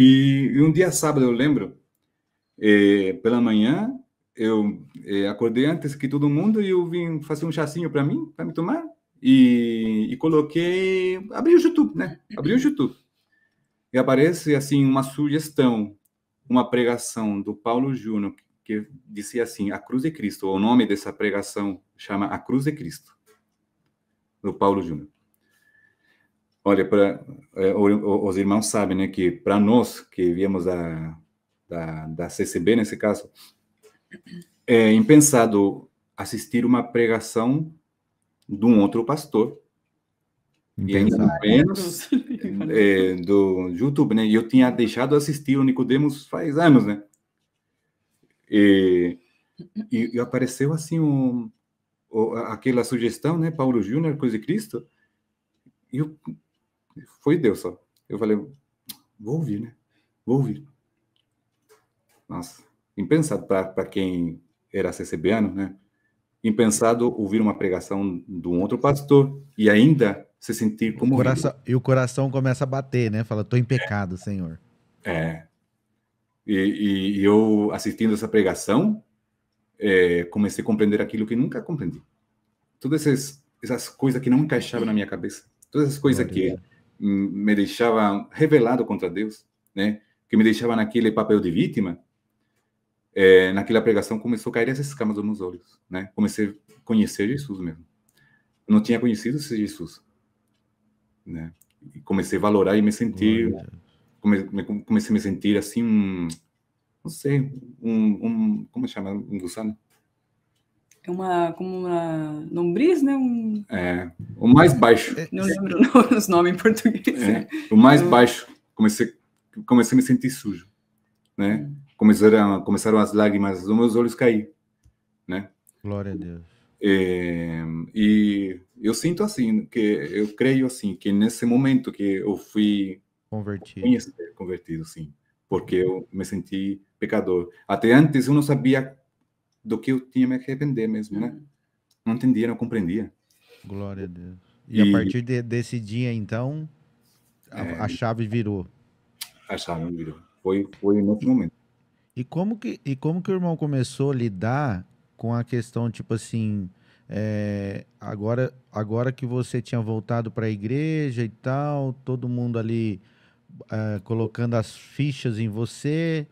E, e um dia sábado, eu lembro, é, pela manhã, eu é, acordei antes que todo mundo e eu vim fazer um chacinho para mim, para me tomar. E, e coloquei. Abri o YouTube, né? Abri o YouTube. E aparece, assim, uma sugestão, uma pregação do Paulo Júnior, que dizia assim: A Cruz de Cristo. O nome dessa pregação chama A Cruz de Cristo, do Paulo Júnior. Olha, para é, os irmãos sabem, né, que para nós que viemos da, da, da CCB nesse caso, é impensado assistir uma pregação de um outro pastor e ainda menos é, do YouTube, né? E eu tinha deixado assistir o Nicodemos faz anos, né? E, e, e apareceu assim um, um, aquela sugestão, né? Paulo Júnior, Coisa de Cristo. E eu foi Deus só. Eu falei, vou ouvir, né? Vou ouvir. Nossa, impensado para quem era CCBano, né? Impensado ouvir uma pregação de um outro pastor e ainda se sentir como. Coração, e o coração começa a bater, né? Fala, tô em é. pecado, é. Senhor. É. E, e, e, eu assistindo essa pregação, é, comecei a compreender aquilo que nunca compreendi. Todas essas, essas coisas que não encaixavam na minha cabeça. Todas essas coisas Glória. que me deixava revelado contra Deus, né? Que me deixava naquele papel de vítima. É, naquela pregação começou a cair essas escamas dos meus olhos, né? Comecei a conhecer Jesus mesmo. Não tinha conhecido esse Jesus, né? E comecei a valorar e me sentir, come, comecei a me sentir assim um, não sei, um, um como chama, um gusano, é uma, como uma lombriz, né? Um, é, o mais baixo. É, não é. lembro os nomes em português. É, o mais baixo. Comecei, comecei a me sentir sujo, né? Hum. Começaram, começaram as lágrimas dos meus olhos cair, né? Glória a Deus. É, e eu sinto assim, que eu creio assim, que nesse momento que eu fui convertido, convertido sim, porque eu me senti pecador. Até antes eu não sabia do que eu tinha me arrepender mesmo, né? Uhum. Não entendia, não compreendia. Glória a Deus. E, e a partir de, desse dia, então, a, é, a, chave virou. A chave virou. Foi, foi em outro momento. E como, que, e como que o irmão começou a lidar com a questão, tipo assim, é, agora, agora que você tinha voltado para a igreja e tal, todo mundo ali é, colocando as fichas em você,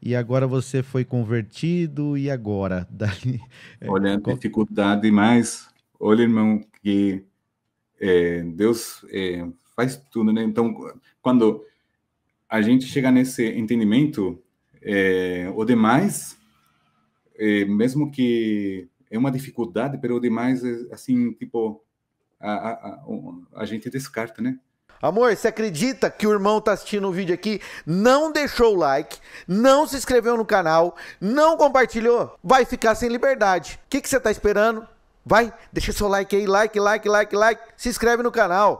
e agora você foi convertido, e agora? Dali, é, Olha, a é, dificuldade, mas olha, irmão, que é, Deus é, faz tudo, né? Então, quando a gente chega nesse entendimento, é, o demais, é, mesmo que é uma dificuldade, pero o demais, assim, tipo, a, a, a, a gente descarta, né? Amor, você acredita que o irmão tá assistindo o um vídeo aqui, não deixou o like, não se inscreveu no canal, não compartilhou? Vai ficar sem liberdade. O que, que você tá esperando? Vai, deixa seu like aí, like, like, like, like, se inscreve no canal.